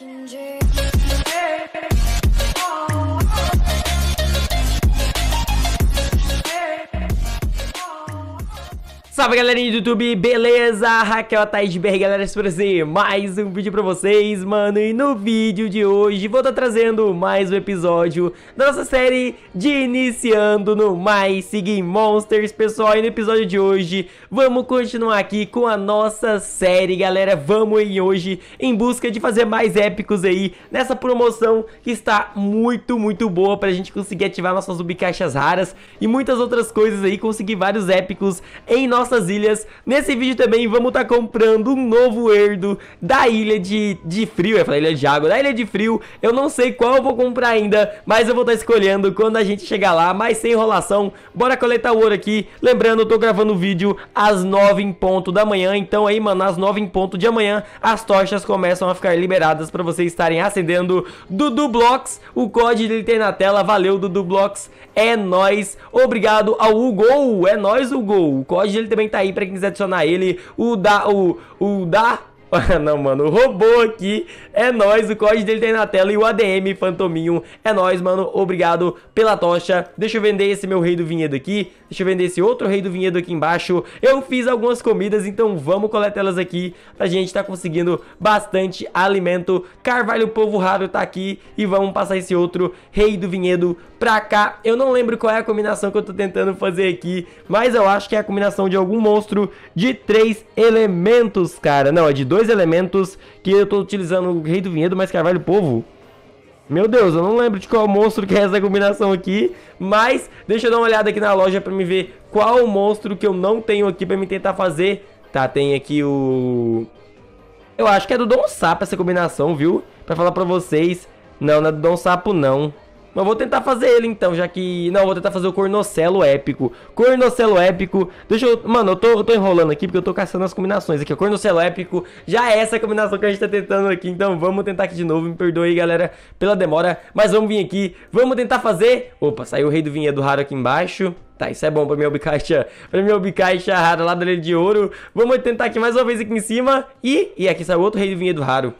can dream. Salve galerinha do YouTube, beleza? Raquel Ataísberg, galera, isso é pra mais um vídeo pra vocês, mano E no vídeo de hoje vou estar tá trazendo mais um episódio da nossa série de Iniciando no Mais Seguir Monsters Pessoal, e no episódio de hoje vamos continuar aqui com a nossa série, galera Vamos em hoje em busca de fazer mais épicos aí nessa promoção que está muito, muito boa pra gente conseguir ativar nossas subcaixas raras E muitas outras coisas aí, conseguir vários épicos em nossa nossas ilhas. Nesse vídeo também vamos estar tá comprando um novo erdo da ilha de, de frio, eu falei ilha de água, da ilha de frio. Eu não sei qual eu vou comprar ainda, mas eu vou estar tá escolhendo quando a gente chegar lá, mas sem enrolação, bora coletar ouro aqui. Lembrando, eu tô gravando o vídeo às 9 em ponto da manhã, então aí, mano, às 9 em ponto de amanhã, as tochas começam a ficar liberadas para vocês estarem acendendo. Dudu Blocks, o código ele tem na tela, valeu Dudu Blocks, é nóis. Obrigado ao Hugo, é nóis Hugo, o código ele também também tá aí pra quem quiser adicionar ele. O da, o, o da não, mano, o robô aqui é nós, o código dele tem tá na tela e o ADM Fantominho é nós, mano. Obrigado pela tocha. Deixa eu vender esse meu rei do vinhedo aqui. Deixa eu vender esse outro rei do vinhedo aqui embaixo. Eu fiz algumas comidas, então vamos coletar elas aqui pra gente tá conseguindo bastante alimento. Carvalho Povo Raro tá aqui e vamos passar esse outro rei do vinhedo pra cá. Eu não lembro qual é a combinação que eu tô tentando fazer aqui, mas eu acho que é a combinação de algum monstro de três elementos, cara. Não, é de dois dois elementos que eu estou utilizando o Rei do Vinhedo mais Carvalho Povo. Meu Deus, eu não lembro de qual monstro que é essa combinação aqui, mas deixa eu dar uma olhada aqui na loja para me ver qual monstro que eu não tenho aqui para me tentar fazer. Tá, tem aqui o... Eu acho que é do Dom Sapo essa combinação, viu? Pra falar pra vocês. Não, não é do Dom Sapo, não. Mas vou tentar fazer ele então, já que... Não, vou tentar fazer o Cornocelo Épico. Cornocelo Épico... Deixa eu... Mano, eu tô, eu tô enrolando aqui porque eu tô caçando as combinações aqui. O Cornocelo Épico já é essa combinação que a gente tá tentando aqui. Então vamos tentar aqui de novo. Me perdoe aí, galera, pela demora. Mas vamos vir aqui. Vamos tentar fazer... Opa, saiu o Rei do Vinhedo Raro aqui embaixo Tá, isso é bom pra minha obcaixa, pra minha obcaixa rara, ladrilha de ouro. Vamos tentar aqui mais uma vez aqui em cima. E, e aqui saiu outro Rei do Vinhedo Raro.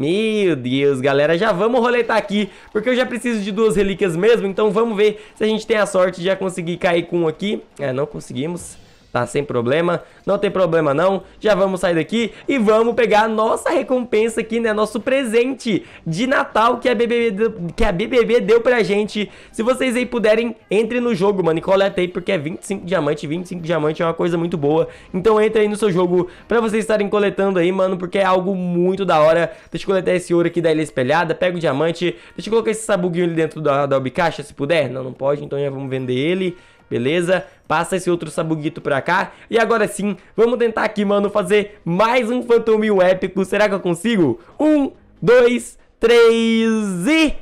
Meu Deus, galera, já vamos roletar aqui, porque eu já preciso de duas relíquias mesmo, então vamos ver se a gente tem a sorte de já conseguir cair com um aqui. É, não conseguimos tá sem problema, não tem problema não, já vamos sair daqui e vamos pegar a nossa recompensa aqui, né, nosso presente de Natal que a BBB, deu, que a BBB deu pra gente. Se vocês aí puderem, entre no jogo, mano, e coleta aí, porque é 25 diamante, 25 diamante é uma coisa muito boa, então entra aí no seu jogo pra vocês estarem coletando aí, mano, porque é algo muito da hora. Deixa eu coletar esse ouro aqui da ilha espelhada, pega o diamante, deixa eu colocar esse sabuguinho ali dentro da, da albicaixa, se puder, não, não pode, então já vamos vender ele, beleza? Passa esse outro sabuguito pra cá. E agora sim, vamos tentar aqui, mano, fazer mais um fantomil épico. Será que eu consigo? Um, dois, três e...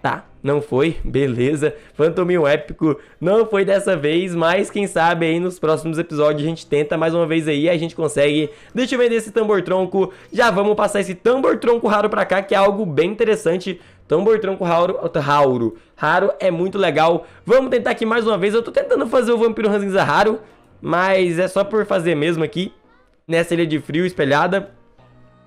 Tá, não foi, beleza. Fantomil épico não foi dessa vez, mas quem sabe aí nos próximos episódios a gente tenta mais uma vez aí, a gente consegue. Deixa eu vender esse tambor tronco. Já vamos passar esse tambor tronco raro pra cá, que é algo bem interessante Tambor Tronco Rauro, Rauro. Raro é muito legal. Vamos tentar aqui mais uma vez. Eu tô tentando fazer o Vampiro Ranzinza raro, mas é só por fazer mesmo aqui. Nessa ilha de frio espelhada.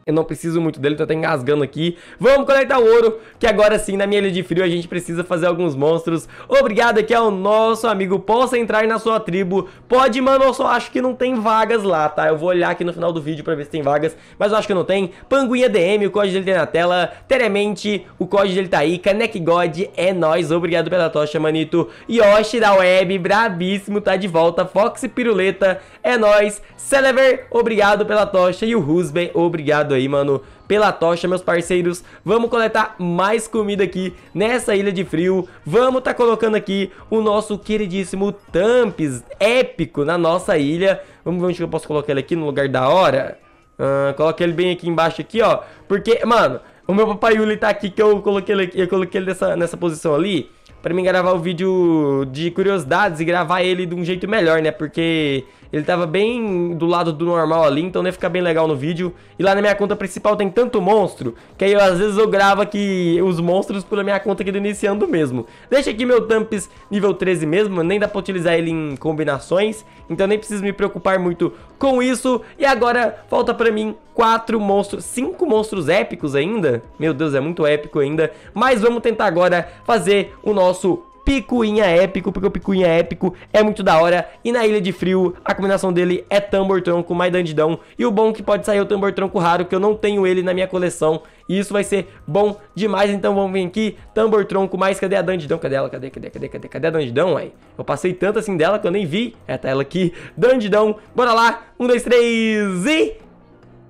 Eu não preciso muito dele, tô até engasgando aqui. Vamos coletar o ouro, que agora sim, na minha ilha de frio, a gente precisa fazer alguns monstros. Obrigado aqui ao é nosso amigo. Possa entrar na sua tribo. Pode, mano, eu só acho que não tem vagas lá, tá? Eu vou olhar aqui no final do vídeo pra ver se tem vagas, mas eu acho que não tem. Panguinha DM, o código dele tá na tela. Teremente, o código dele tá aí. Canek God, é nóis. Obrigado pela tocha, manito. Yoshi da web, brabíssimo, tá de volta. Fox Piruleta, é nóis. Celever, obrigado pela tocha. E o Rusben, obrigado obrigado aí, mano, pela tocha, meus parceiros. Vamos coletar mais comida aqui nessa ilha de frio. Vamos tá colocando aqui o nosso queridíssimo Tamps épico na nossa ilha. Vamos ver onde eu posso colocar ele aqui, no lugar da hora. Uh, coloca ele bem aqui embaixo aqui, ó. Porque, mano, o meu papai Yuli tá aqui que eu coloquei ele, eu coloquei ele nessa, nessa posição ali pra mim gravar o vídeo de curiosidades e gravar ele de um jeito melhor, né? Porque ele tava bem do lado do normal ali, então deve ficar bem legal no vídeo. E lá na minha conta principal tem tanto monstro, que aí eu, às vezes eu gravo aqui os monstros pela minha conta aqui do iniciando mesmo. Deixa aqui meu Thumps nível 13 mesmo, nem dá pra utilizar ele em combinações, então nem preciso me preocupar muito com isso. E agora falta pra mim quatro monstros, cinco monstros épicos ainda. Meu Deus, é muito épico ainda. Mas vamos tentar agora fazer o nosso Picuinha épico, porque o picuinha épico é muito da hora. E na Ilha de Frio, a combinação dele é tambor tronco mais dandidão. E o bom é que pode sair o tambor tronco raro, que eu não tenho ele na minha coleção. E isso vai ser bom demais. Então vamos vir aqui, tambor tronco mais. Cadê a dandidão? Cadê ela? Cadê, cadê, cadê, cadê? Cadê a dandidão, aí? Eu passei tanto assim dela que eu nem vi. É, tá ela aqui. Dandidão. Bora lá. Um, dois, três e...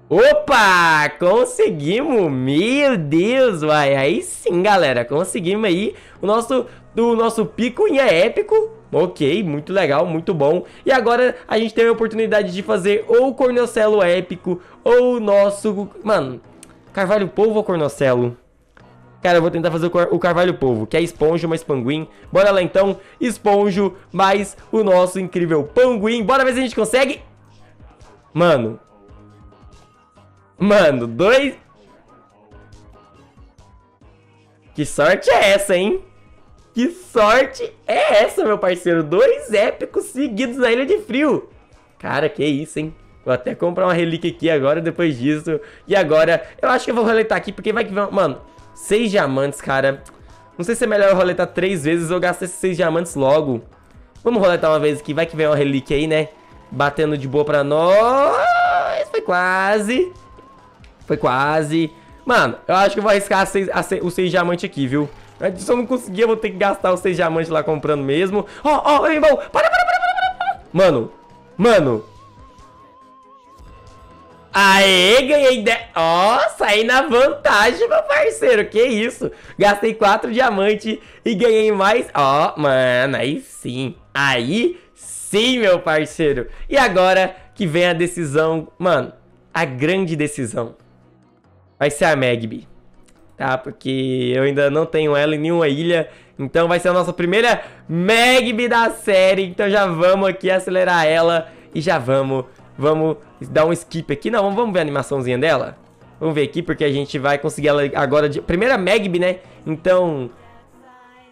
Opa, conseguimos, meu Deus, vai, aí sim, galera, conseguimos aí o nosso do nosso picuinha é épico. Ok, muito legal, muito bom. E agora a gente tem a oportunidade de fazer ou o Cornocelo épico ou o nosso... Mano, Carvalho Povo ou Cornocelo? Cara, eu vou tentar fazer o Carvalho Povo, que é esponjo mais panguim. Bora lá então, esponjo mais o nosso incrível panguim. Bora ver se a gente consegue. Mano. Mano, dois... Que sorte é essa, hein? Que sorte é essa, meu parceiro? Dois épicos seguidos na Ilha de Frio. Cara, que isso, hein? Vou até comprar uma relíquia aqui agora, depois disso. E agora, eu acho que eu vou roletar aqui, porque vai que... vem Mano, seis diamantes, cara. Não sei se é melhor eu roletar três vezes ou gastar esses seis diamantes logo. Vamos roletar uma vez aqui, vai que vem uma relíquia aí, né? Batendo de boa pra nós. Foi quase. Foi quase. Mano, eu acho que eu vou arriscar os seis diamantes aqui, viu? Antes eu não conseguia, vou ter que gastar os seis diamantes lá comprando mesmo. Ó, ó, Rainbow! Para, para, para, para, para! Mano, mano. Aê, ganhei 10. Ó, oh, saí na vantagem, meu parceiro. Que isso? Gastei 4 diamantes e ganhei mais. Ó, oh, mano, aí sim. Aí sim, meu parceiro. E agora que vem a decisão, mano, a grande decisão. Vai ser a Magby tá? Porque eu ainda não tenho ela em nenhuma ilha. Então vai ser a nossa primeira Magby da série. Então já vamos aqui acelerar ela e já vamos, vamos dar um skip aqui. Não, vamos ver a animaçãozinha dela? Vamos ver aqui, porque a gente vai conseguir ela agora de... Primeira Magby, né? Então...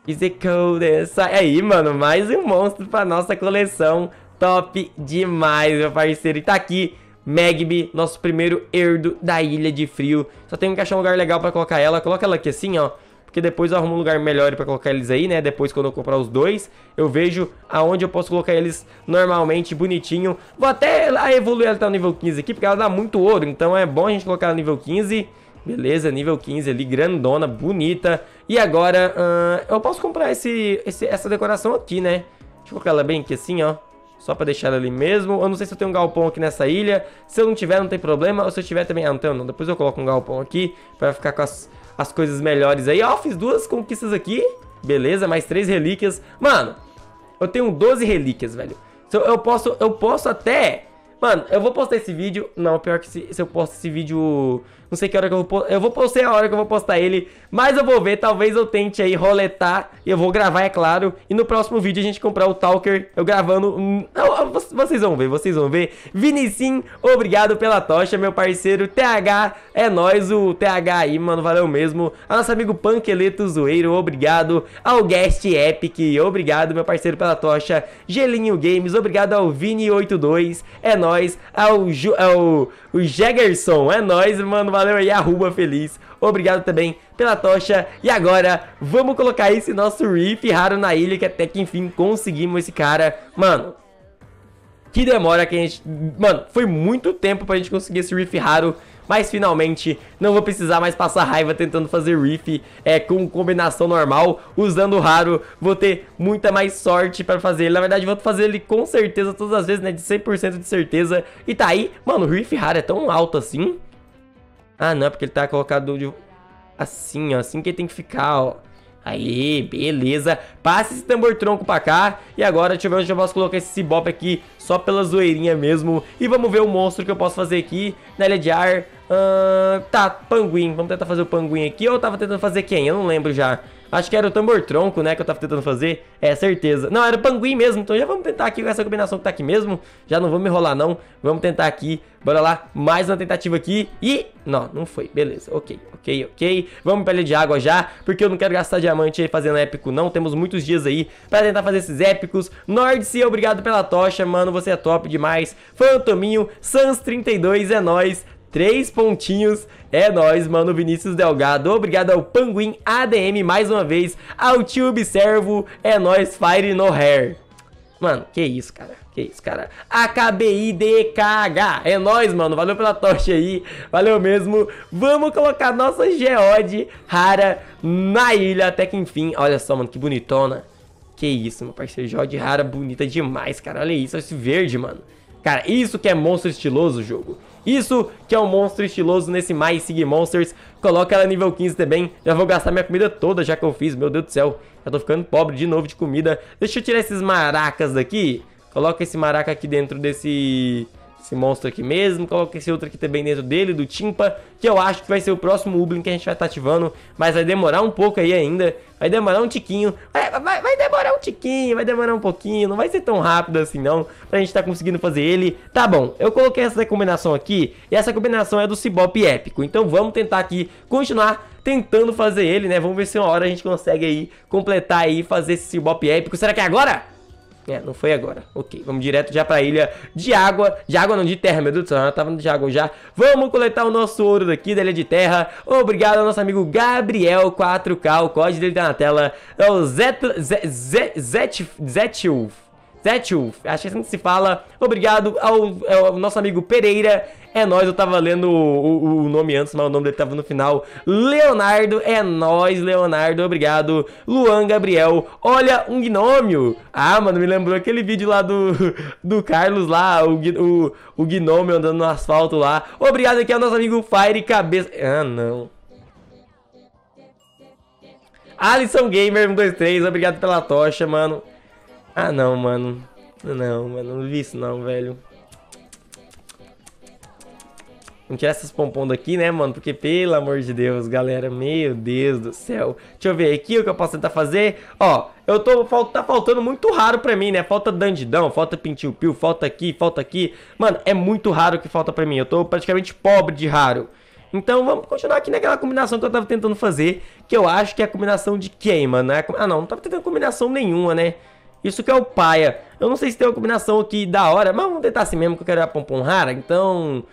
Is it cold Aí, mano, mais um monstro pra nossa coleção. Top demais, meu parceiro. E tá aqui Magby, nosso primeiro herdo da Ilha de Frio. Só tenho que achar um lugar legal pra colocar ela. Coloca ela aqui assim, ó. Porque depois eu arrumo um lugar melhor pra colocar eles aí, né? Depois quando eu comprar os dois, eu vejo aonde eu posso colocar eles normalmente, bonitinho. Vou até evoluir ela até o nível 15 aqui, porque ela dá muito ouro. Então é bom a gente colocar ela nível 15. Beleza, nível 15 ali, grandona, bonita. E agora, uh, eu posso comprar esse, esse, essa decoração aqui, né? Deixa eu colocar ela bem aqui assim, ó. Só pra deixar ali mesmo. Eu não sei se eu tenho um galpão aqui nessa ilha. Se eu não tiver, não tem problema. Ou se eu tiver também... Ah, não tenho, não. Depois eu coloco um galpão aqui pra ficar com as, as coisas melhores aí. Ó, fiz duas conquistas aqui. Beleza, mais três relíquias. Mano, eu tenho 12 relíquias, velho. Então, eu posso, eu posso até Mano, eu vou postar esse vídeo. Não, pior que se, se eu posto esse vídeo. Não sei que hora que eu vou postar. Eu vou postar a hora que eu vou postar ele. Mas eu vou ver. Talvez eu tente aí roletar. E eu vou gravar, é claro. E no próximo vídeo a gente comprar o Talker. Eu gravando. Não, hum, vocês vão ver, vocês vão ver. Vinicim, obrigado pela tocha, meu parceiro. TH, é nós o TH aí, mano. Valeu mesmo. A nosso amigo Panqueleto Zoeiro, obrigado. Ao Guest Epic, obrigado, meu parceiro, pela tocha. Gelinho Games, obrigado ao Vini82. É nóis nós. Ao, é Ju, ao é o Jegerson, é nós, mano. Valeu aí, arruba feliz. Obrigado também pela tocha. E agora, vamos colocar esse nosso Reef raro na ilha, que até que enfim conseguimos esse cara. Mano, que demora que a gente... Mano, foi muito tempo pra gente conseguir esse Reef raro mas finalmente não vou precisar mais passar raiva tentando fazer riff é, com combinação normal. Usando o raro vou ter muita mais sorte pra fazer ele. Na verdade vou fazer ele com certeza todas as vezes, né? De 100% de certeza. E tá aí, mano, o riff raro é tão alto assim. Ah não, é porque ele tá colocado de... assim, ó. Assim que ele tem que ficar, ó. Aí, beleza. Passa esse tambor tronco pra cá. E agora, deixa eu ver onde eu posso colocar esse cibop aqui. Só pela zoeirinha mesmo. E vamos ver o monstro que eu posso fazer aqui na ilha de ar. Uh, tá, panguim. Vamos tentar fazer o panguim aqui. Ou eu tava tentando fazer quem? Eu não lembro já. Acho que era o tambor tronco, né, que eu tava tentando fazer. É, certeza. Não, era o panguim mesmo. Então já vamos tentar aqui com essa combinação que tá aqui mesmo. Já não vou me enrolar, não. Vamos tentar aqui. Bora lá. Mais uma tentativa aqui. E... Não, não foi. Beleza. Ok, ok, ok. Vamos pra ilha de água já, porque eu não quero gastar diamante aí fazendo épico, não. Temos muitos dias aí pra tentar fazer esses épicos. Nordse, obrigado pela tocha, mano. Você é top demais. Fantominho, Sans32, é nóis. Três pontinhos. É nóis, mano. Vinícius Delgado. Obrigado ao Panguin ADM mais uma vez. Ao Tio Servo. É nóis, Fire no Hair. Mano, que isso, cara. Que isso, cara. AKBIDKH. É nóis, mano. Valeu pela tocha aí. Valeu mesmo. Vamos colocar nossa Geode rara na ilha até que enfim. Olha só, mano. Que bonitona. Que isso, meu parceiro. Geode rara bonita demais, cara. Olha isso. Esse verde, mano. Cara, isso que é monstro estiloso, jogo. Isso que é um monstro estiloso nesse My Sig Monsters. Coloca ela nível 15 também. Já vou gastar minha comida toda já que eu fiz. Meu Deus do céu. Já tô ficando pobre de novo de comida. Deixa eu tirar esses maracas daqui. Coloca esse maraca aqui dentro desse esse monstro aqui mesmo, coloca esse outro aqui também dentro dele, do Timpa, que eu acho que vai ser o próximo Ublin que a gente vai estar tá ativando, mas vai demorar um pouco aí ainda, vai demorar um tiquinho, vai, vai, vai, demorar um tiquinho, vai demorar um pouquinho, não vai ser tão rápido assim não, pra gente estar tá conseguindo fazer ele. Tá bom, eu coloquei essa combinação aqui, e essa combinação é do Cibop Épico, então vamos tentar aqui continuar tentando fazer ele, né, vamos ver se uma hora a gente consegue aí completar aí, fazer esse Cibop Épico, será que é agora? É, não foi agora. Ok, vamos direto já pra ilha de água. De água não, de terra, meu Deus do céu. Eu tava de água já. Vamos coletar o nosso ouro daqui da ilha de terra. Obrigado ao nosso amigo Gabriel 4K. O código dele tá na tela. É o Zet... Zet... Zet... Zet... Zetilf. Zetchulf, acho que assim se fala. Obrigado ao, ao nosso amigo Pereira. É nós, eu tava lendo o, o, nome antes, mas o nome dele tava no final. Leonardo, é nós, Leonardo, obrigado. Luan Gabriel, olha um gnômio. Ah, mano, me lembrou aquele vídeo lá do, do Carlos lá, o, o, o gnômio andando no asfalto lá. Obrigado aqui ao nosso amigo Fire Cabeça. Ah, não. Alisson Gamer 123, obrigado pela tocha, mano. Ah, não, mano. Não, mano, não vi isso não, velho. Vamos tirar essas pompom daqui, né, mano? Porque, pelo amor de Deus, galera, meu Deus do céu. Deixa eu ver aqui o que eu posso tentar fazer. Ó, eu tô... Tá faltando muito raro pra mim, né? Falta dandidão, falta pintil-pio, falta aqui, falta aqui. Mano, é muito raro que falta pra mim. Eu tô praticamente pobre de raro. Então, vamos continuar aqui naquela combinação que eu tava tentando fazer, que eu acho que é a combinação de quem, mano? É ah, não, não tava tentando combinação nenhuma, né? Isso que é o paia. Eu não sei se tem uma combinação aqui da hora, mas vamos tentar assim mesmo, que eu quero a Pompom Rara. Então...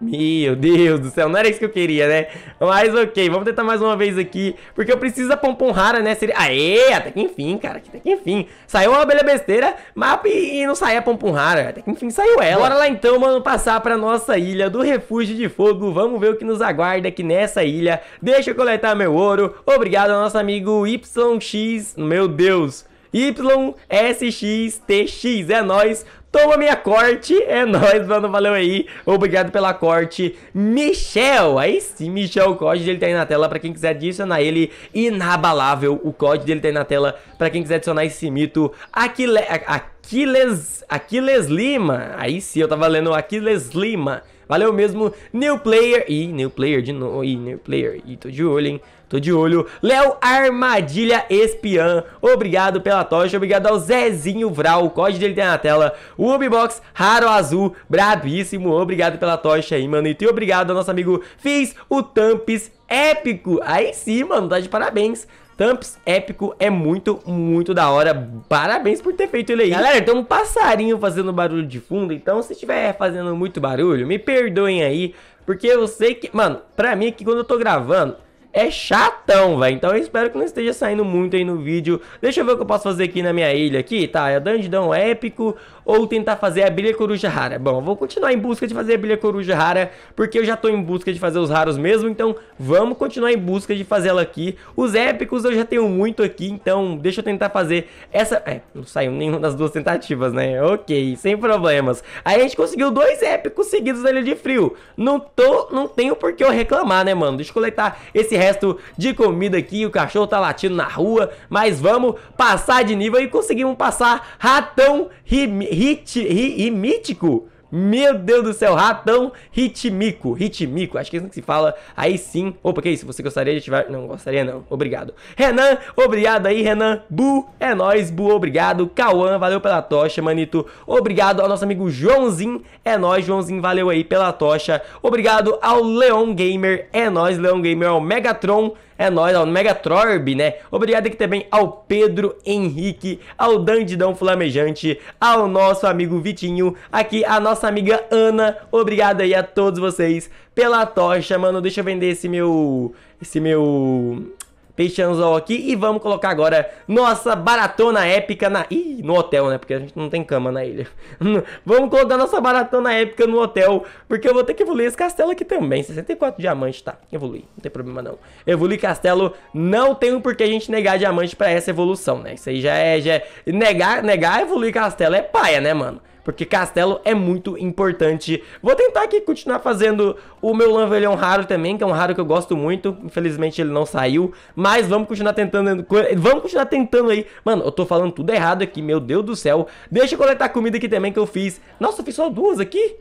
Meu Deus do céu, não era isso que eu queria, né? Mas ok, vamos tentar mais uma vez aqui, porque eu preciso da Pompom Rara, né? Seria... Aê, até que enfim, cara, até que enfim. Saiu uma abelha besteira, mapa e não saiu a Pompom Rara, até que enfim saiu ela. Bora lá então, mano, passar pra nossa ilha do Refúgio de Fogo, vamos ver o que nos aguarda aqui nessa ilha. Deixa eu coletar meu ouro, obrigado ao nosso amigo YX, meu Deus... YSXTX. É nóis. Toma minha corte. É nóis, mano. Valeu aí. Obrigado pela corte. Michel. Aí sim, Michel. O código dele tá aí na tela pra quem quiser adicionar ele. Inabalável. O código dele tá aí na tela pra quem quiser adicionar esse mito. Aquile... Aquiles... Aquiles Lima. Aí sim, eu tava lendo Aquiles Lima. Valeu mesmo, New Player. Ih, New Player de novo. Ih, New Player. Ih, tô de olho, hein. Tô de olho. Léo Armadilha Espiã. Obrigado pela tocha. Obrigado ao Zezinho Vral. O código dele tem na tela. O Ubibox Raro Azul. Brabíssimo. Obrigado pela tocha aí, mano. E obrigado ao nosso amigo Fiz o Tamps Épico. Aí sim, mano. Tá de parabéns. Tamps épico é muito, muito da hora. Parabéns por ter feito ele aí. Galera, tem um passarinho fazendo barulho de fundo, então se estiver fazendo muito barulho, me perdoem aí, porque eu sei que... Mano, pra mim é que quando eu tô gravando, é chatão, velho. Então eu espero que não esteja saindo muito aí no vídeo. Deixa eu ver o que eu posso fazer aqui na minha ilha. Aqui, tá, é dandidão épico ou tentar fazer a bilha coruja rara. Bom, eu vou continuar em busca de fazer a bilha coruja rara, porque eu já tô em busca de fazer os raros mesmo, então vamos continuar em busca de fazê-la aqui. Os épicos eu já tenho muito aqui, então deixa eu tentar fazer essa... É, não saiu nenhuma das duas tentativas, né? Ok, sem problemas. Aí a gente conseguiu dois épicos seguidos na ilha de frio. Não tô... não tenho por que eu reclamar, né, mano? Deixa eu coletar esse resto de comida aqui, o cachorro tá latindo na rua, mas vamos passar de nível e conseguimos passar Ratão ri, ri, ri, ri, Mítico meu Deus do céu, ratão ritmico, ritmico, acho que é isso que se fala. Aí sim. Opa, que isso? Você gostaria de ativar? Não, gostaria não. Obrigado. Renan, obrigado aí, Renan. Bu, é nóis, Bu, obrigado. Cauã, valeu pela tocha, manito. Obrigado ao nosso amigo Joãozinho, é nóis, Joãozinho, valeu aí pela tocha. Obrigado ao Leon Gamer, é nóis, Leon Gamer, ao Megatron, é nóis, ao Megatrorb, né? Obrigado aqui também ao Pedro Henrique, ao Dandidão Flamejante, ao nosso amigo Vitinho, aqui a nossa amiga Ana. Obrigado aí a todos vocês pela tocha, mano. Deixa eu vender esse meu... Esse meu Peixãozão aqui e vamos colocar agora nossa baratona épica na... Ih, no hotel, né? Porque a gente não tem cama na ilha. vamos colocar nossa baratona épica no hotel, porque eu vou ter que evoluir esse castelo aqui também. 64 diamantes, tá? Evolui, não tem problema não. Evolui castelo, não tem por que a gente negar diamante pra essa evolução, né? Isso aí já é... Já é... Negar, negar evoluir castelo é paia, né, mano? porque castelo é muito importante. Vou tentar aqui continuar fazendo o meu Lanvelhão raro também, que é um raro que eu gosto muito. Infelizmente ele não saiu, mas vamos continuar tentando. Vamos continuar tentando aí. Mano, eu tô falando tudo errado aqui, meu Deus do céu. Deixa eu coletar comida aqui também que eu fiz. Nossa, eu fiz só duas aqui?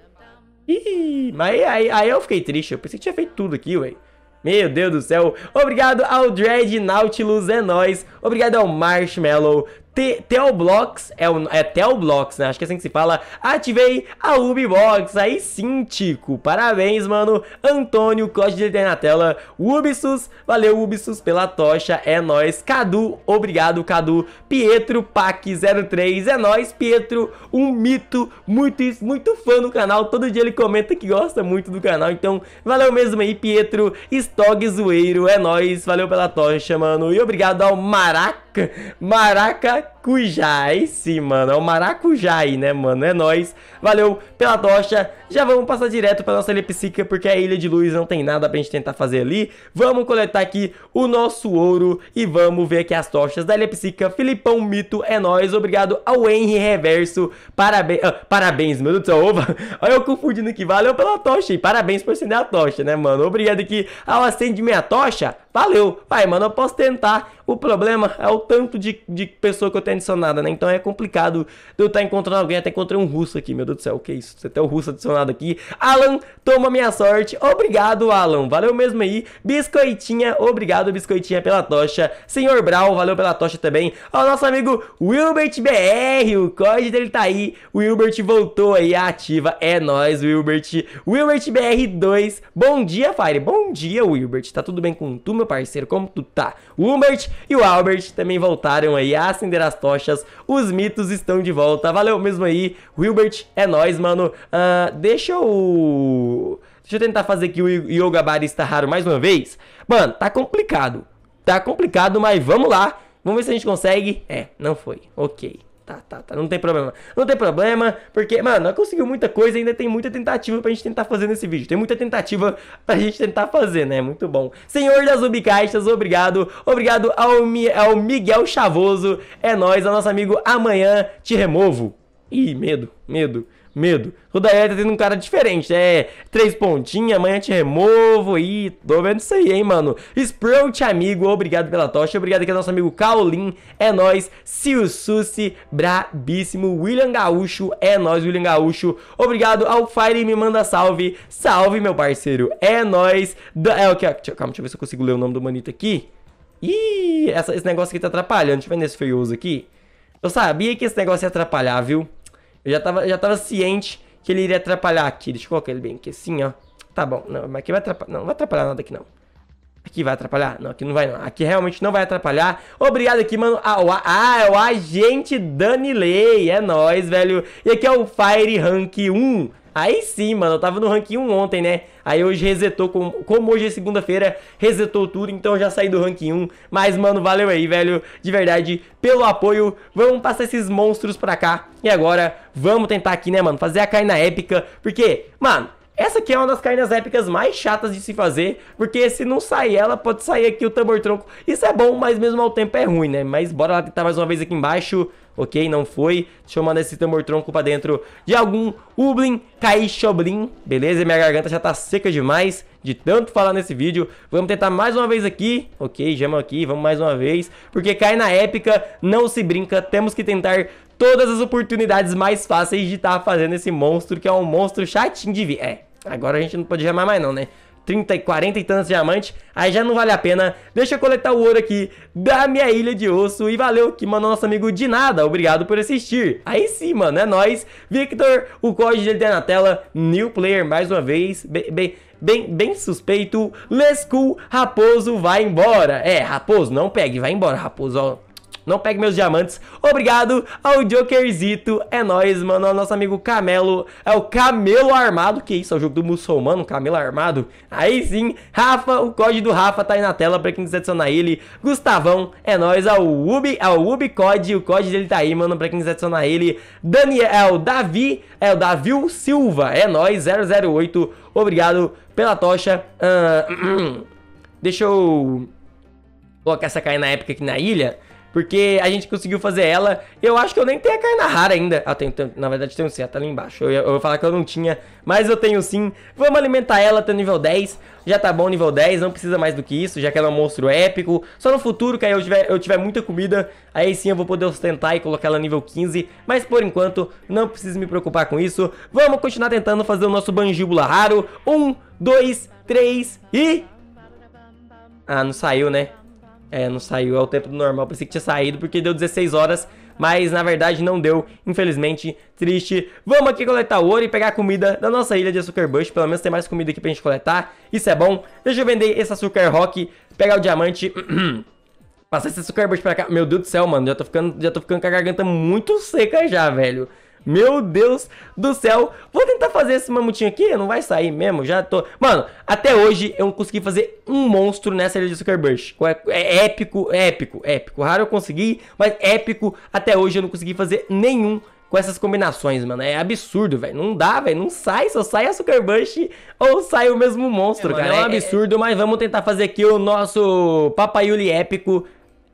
Ih, mas aí, aí eu fiquei triste. Eu pensei que tinha feito tudo aqui, ué. Meu Deus do céu. Obrigado ao Dread Nautilus, é nóis. Obrigado ao Marshmallow. Telblox, é, o, é né? Acho que é assim que se fala. Ativei a Ubibox. Aí sim, Tico. Parabéns, mano. Antônio, código de na tela. Ubisus, valeu, Ubisus, pela tocha. É nóis. Cadu, obrigado, Cadu. Pietro, PAC03. É nóis, Pietro. Um mito, muito, muito fã do canal. Todo dia ele comenta que gosta muito do canal. Então, valeu mesmo aí, Pietro. Stog Zoeiro, é nóis. Valeu pela tocha, mano. E obrigado ao Maraca. Maraca like maracujá. Aí sim, mano. É o maracujá aí, né, mano? É nóis. Valeu pela tocha. Já vamos passar direto pra nossa Elepsica, porque a Ilha de Luz não tem nada pra gente tentar fazer ali. Vamos coletar aqui o nosso ouro e vamos ver aqui as tochas da Elepsica. Filipão Mito, é nóis. Obrigado ao Henry Reverso. Parabéns, ah, parabéns meu Deus do céu. Opa, olha eu confundindo aqui. Valeu pela tocha e parabéns por acender a tocha, né, mano? Obrigado aqui ao acende minha tocha. Valeu. Vai, mano, eu posso tentar. O problema é o tanto de, de pessoa que eu tenho adicionada, né? Então é complicado de eu estar tá encontrando alguém. Até encontrei um russo aqui, meu Deus do céu, o que é isso? Você tem o um russo adicionado aqui. Alan, toma minha sorte. Obrigado, Alan. Valeu mesmo aí. Biscoitinha, obrigado, Biscoitinha, pela tocha. Senhor Brau, valeu pela tocha também. o nosso amigo Wilbert BR, o código dele tá aí. O Wilbert voltou aí, ativa. É nóis, Wilbert. Wilbert BR2. Bom dia, Fire. Bom dia, Wilbert. Tá tudo bem com tu, meu parceiro? Como tu tá? O Wilbert e o Albert também voltaram aí a acender as tochas, os mitos estão de volta. Valeu mesmo aí, Wilbert, é nóis, mano. Uh, deixa eu... Deixa eu tentar fazer aqui o Yoga Barista Raro mais uma vez. Mano, tá complicado. Tá complicado, mas vamos lá. Vamos ver se a gente consegue. É, não foi. Ok. Tá, tá, tá, não tem problema. Não tem problema, porque, mano, nós conseguiu muita coisa, ainda tem muita tentativa pra gente tentar fazer nesse vídeo. Tem muita tentativa pra gente tentar fazer, né? Muito bom. Senhor das Ubicaixas, obrigado. Obrigado ao, Mi ao Miguel Chavoso. É nós, ao nosso amigo Amanhã Te Removo. Ih, medo, medo medo. Rodaé tá tendo um cara diferente. É três pontinhas, amanhã te removo. e tô vendo isso aí, hein, mano. Sprout, amigo, obrigado pela tocha. Obrigado aqui ao nosso amigo Kaolin. É nóis. Sil Susi, brabíssimo. William Gaúcho, é nóis, William Gaúcho. Obrigado ao Fire, me manda salve. Salve, meu parceiro. É nóis. Da... É, okay, calma, deixa eu ver se eu consigo ler o nome do manito aqui. Ih, essa, esse negócio aqui tá atrapalhando. Deixa eu ver nesse feioso aqui. Eu sabia que esse negócio ia atrapalhar, viu? Eu já tava, já tava ciente que ele iria atrapalhar aqui. Deixa eu colocar ele bem aqui assim, ó. Tá bom, não, mas aqui vai atrapalhar. Não, não vai atrapalhar nada aqui não. Aqui vai atrapalhar? Não, aqui não vai não. Aqui realmente não vai atrapalhar. Obrigado aqui, mano. Ah, o, ah, é o agente Danilei. É nóis, velho. E aqui é o Fire Rank 1. Aí sim, mano, eu tava no ranking 1 ontem, né? Aí hoje resetou, com, como hoje é segunda-feira, resetou tudo, então já saí do ranking 1. Mas, mano, valeu aí, velho, de verdade, pelo apoio. Vamos passar esses monstros pra cá. E agora, vamos tentar aqui, né, mano, fazer a caína épica. Porque, mano, essa aqui é uma das caídas épicas mais chatas de se fazer, porque se não sair ela, pode sair aqui o tambor tronco. Isso é bom, mas mesmo ao tempo é ruim, né? Mas bora lá tentar mais uma vez aqui embaixo ok? Não foi. Deixa eu mandar esse Tamortronco pra dentro de algum Ublin Caixoblin, beleza? Minha garganta já tá seca demais de tanto falar nesse vídeo. Vamos tentar mais uma vez aqui, ok? Jama aqui, vamos mais uma vez. Porque cai na épica, não se brinca, temos que tentar todas as oportunidades mais fáceis de estar tá fazendo esse monstro, que é um monstro chatinho de vir. É, agora a gente não pode jamar mais não, né? 30 e 40 e tantos diamantes, aí já não vale a pena. Deixa eu coletar o ouro aqui da minha ilha de osso. E valeu que mandou nosso amigo de nada. Obrigado por assistir. Aí sim, mano, é nóis. Victor, o código dele tá na tela. New player, mais uma vez. Bem, bem, bem, bem suspeito. Lescu, Raposo, vai embora. É, Raposo, não pegue, vai embora, Raposo, ó. Não pegue meus diamantes. Obrigado ao Jokerzito. É nóis, mano. Ao nosso amigo Camelo. É o Camelo Armado. Que isso? É o jogo do muçulmano, Camelo Armado. Aí sim. Rafa, o código do Rafa tá aí na tela pra quem quiser adicionar ele. Gustavão, é nóis. Ao Ubi, ao Ubi Code. O código dele tá aí, mano, pra quem quiser adicionar ele. Daniel, é o Davi, é o Davil Silva. É nóis, 008. Obrigado pela tocha. Uh, deixa eu colocar essa cair na época aqui na ilha. Porque a gente conseguiu fazer ela. Eu acho que eu nem tenho a Kaina rara ainda. Ah, tenho, tenho, na verdade tenho sim, ela tá ali embaixo. Eu, eu, vou falar que eu não tinha, mas eu tenho sim. Vamos alimentar ela até tá nível 10. Já tá bom nível 10, não precisa mais do que isso, já que ela é um monstro épico. Só no futuro, que aí eu tiver, eu tiver muita comida, aí sim eu vou poder sustentar e colocar ela nível 15. Mas por enquanto, não preciso me preocupar com isso. Vamos continuar tentando fazer o nosso banjibula raro. Um, dois, três e... Ah, não saiu, né? É, não saiu, é o tempo do normal, pensei que tinha saído, porque deu 16 horas, mas na verdade não deu, infelizmente, triste. Vamos aqui coletar ouro e pegar a comida da nossa ilha de Açúcar Bush, pelo menos tem mais comida aqui pra gente coletar, isso é bom. Deixa eu vender esse Açúcar Rock, pegar o diamante... Passar esse açúcar bush pra cá. Meu Deus do céu, mano. Já tô ficando, já tô ficando com a garganta muito seca já, velho. Meu Deus do céu. Vou tentar fazer esse mamutinho aqui. Não vai sair mesmo. Já tô. Mano, até hoje eu não consegui fazer um monstro nessa ilha de Zuckerberg. É, é épico, é épico, épico. Raro eu consegui, mas épico. Até hoje eu não consegui fazer nenhum com essas combinações, mano. É absurdo, velho. Não dá, velho. Não sai, só sai a Sucker Bush ou sai o mesmo monstro, é, cara. Mano, é, é um absurdo, mas vamos tentar fazer aqui o nosso Papaiuli épico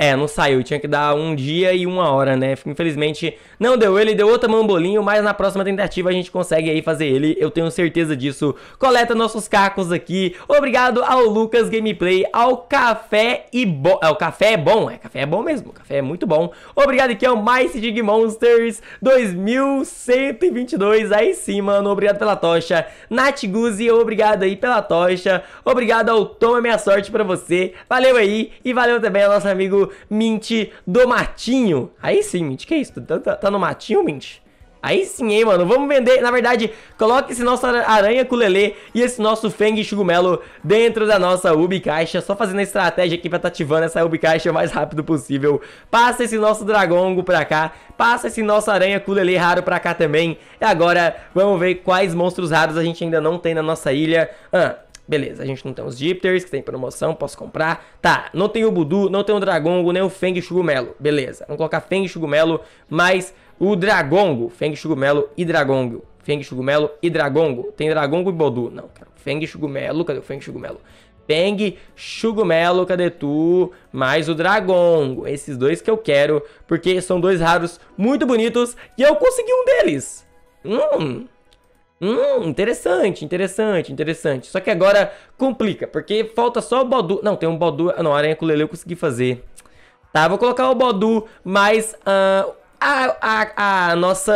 é, não saiu. Tinha que dar um dia e uma hora, né? Infelizmente, não deu ele, deu outra mambolinho, mas na próxima tentativa a gente consegue aí fazer ele. Eu tenho certeza disso. Coleta nossos cacos aqui. Obrigado ao Lucas Gameplay, ao Café e É, o Café é bom, é. Café é bom mesmo. Café é muito bom. Obrigado aqui ao Mice Dig Monsters 2122 aí sim, mano. Obrigado pela tocha. Nath Guzzi, obrigado aí pela tocha. Obrigado ao Toma é Minha Sorte pra você. Valeu aí. E valeu também ao nosso amigo Mint do Matinho. Aí sim, Mint, que isso? Tá, tá, tá no Matinho, Mint? Aí sim, hein, mano. Vamos vender. Na verdade, coloque esse nosso aranha culelê e esse nosso feng chugumelo dentro da nossa ubi caixa. Só fazendo a estratégia aqui pra tá ativando essa ubi caixa o mais rápido possível. Passa esse nosso dragongo pra cá. Passa esse nosso aranha culelê raro pra cá também. E agora, vamos ver quais monstros raros a gente ainda não tem na nossa ilha. Ah, Beleza, a gente não tem os Jipters, que tem promoção, posso comprar. Tá, não tem o Budu, não tem o Dragongo, nem o Feng Shugumelo, Beleza, vamos colocar Feng Shugumelo, mais o Dragongo. Feng Shugumelo e Dragongo. Feng Shugumelo e Dragongo. Tem Dragongo e Bodu. Não, Feng Shugumelo, cadê o Feng Shugumelo? Feng Shugumelo, cadê tu? Mais o Dragongo. Esses dois que eu quero, porque são dois raros muito bonitos e eu consegui um deles. Hum... Hum, interessante, interessante, interessante. Só que agora complica, porque falta só o Baldu. Não, tem um Baldu. Não, a Aranha com Lele eu consegui fazer. Tá, vou colocar o Baldu mais uh, ah, a, a, a nossa.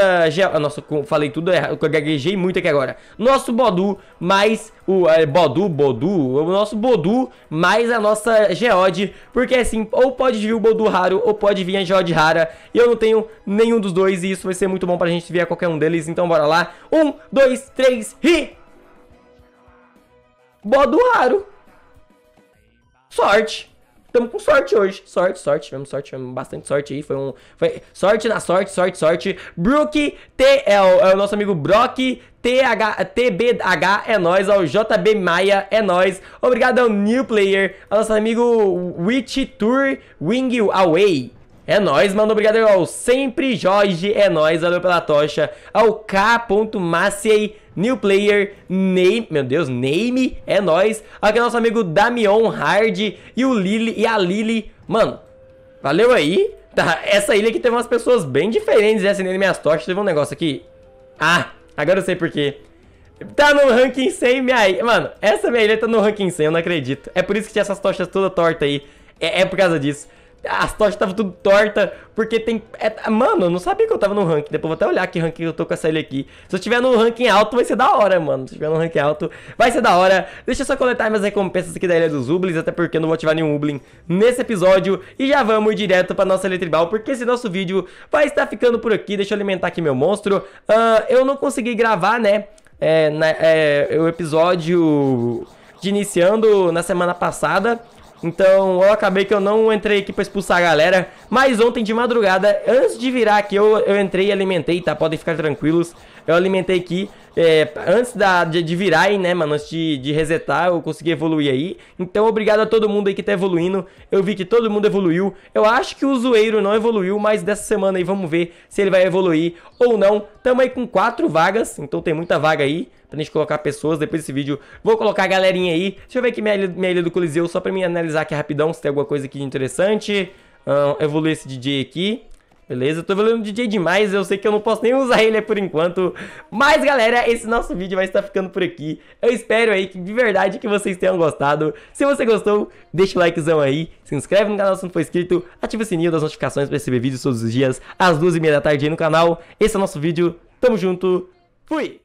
A nossa. Falei tudo errado. Eu gaguejei muito aqui agora. Nosso Bodu mais. O é, Bodu, Bodu. O nosso Bodu mais a nossa Geode. Porque assim, ou pode vir o Bodu raro, ou pode vir a Geode rara. E eu não tenho nenhum dos dois. E isso vai ser muito bom pra gente ver qualquer um deles. Então bora lá. Um, dois, três e. Bodu raro. Sorte. Tamo com sorte hoje. Sorte, sorte. Tivemos sorte, tivemos bastante sorte aí. Foi um. Foi sorte na sorte, sorte, sorte. Brook T. É o, é o nosso amigo Brock TBH é nós, ao JB Maia é nós. Obrigado ao New Player, ao nosso amigo Witch Tour Wing Away. É nóis, mano. Obrigado ao sempre Jorge. É nóis, valeu pela tocha. Ao K.Maciei, New Player, Name. Meu Deus, Name. É nóis. Aqui é nosso amigo Damion Hard e o Lily e a Lily, Mano, valeu aí. Tá, essa ilha aqui teve umas pessoas bem diferentes né? acendendo assim, minhas tochas. Teve um negócio aqui. Ah, agora eu sei por quê. Tá no ranking 100 minha ilha. Mano, essa minha ilha tá no ranking 100, eu não acredito. É por isso que tinha essas tochas toda torta aí. é, é por causa disso as tochas estavam tudo torta, porque tem... É, mano, eu não sabia que eu tava no ranking, depois vou até olhar que ranking eu tô com essa ilha aqui. Se eu tiver no ranking alto, vai ser da hora, mano. Se eu tiver no ranking alto, vai ser da hora. Deixa eu só coletar minhas recompensas aqui da Ilha dos Ublins, até porque eu não vou ativar nenhum Ublin nesse episódio. E já vamos direto pra nossa ilha tribal, porque esse nosso vídeo vai estar ficando por aqui. Deixa eu alimentar aqui meu monstro. Uh, eu não consegui gravar, né, é, na, é, o episódio de iniciando na semana passada, então eu acabei que eu não entrei aqui pra expulsar a galera. Mas ontem de madrugada, antes de virar aqui, eu, eu entrei e alimentei, tá? Podem ficar tranquilos. Eu alimentei aqui é, antes da, de, de, virar aí, né, mano? Antes de, de resetar, eu consegui evoluir aí. Então, obrigado a todo mundo aí que tá evoluindo. Eu vi que todo mundo evoluiu. Eu acho que o zoeiro não evoluiu, mas dessa semana aí vamos ver se ele vai evoluir ou não. Tamo aí com quatro vagas, então tem muita vaga aí pra gente colocar pessoas depois desse vídeo. Vou colocar a galerinha aí. Deixa eu ver aqui minha ilha, minha ilha do Coliseu, só pra mim analisar aqui rapidão se tem alguma coisa aqui de interessante. Um, evoluir esse DJ aqui. Beleza? Eu tô falando DJ demais, eu sei que eu não posso nem usar ele por enquanto. Mas, galera, esse nosso vídeo vai estar ficando por aqui. Eu espero aí que, de verdade que vocês tenham gostado. Se você gostou, deixa o likezão aí, se inscreve no canal se não for inscrito, ativa o sininho das notificações para receber vídeos todos os dias, às duas e meia da tarde aí no canal. Esse é o nosso vídeo, tamo junto, fui!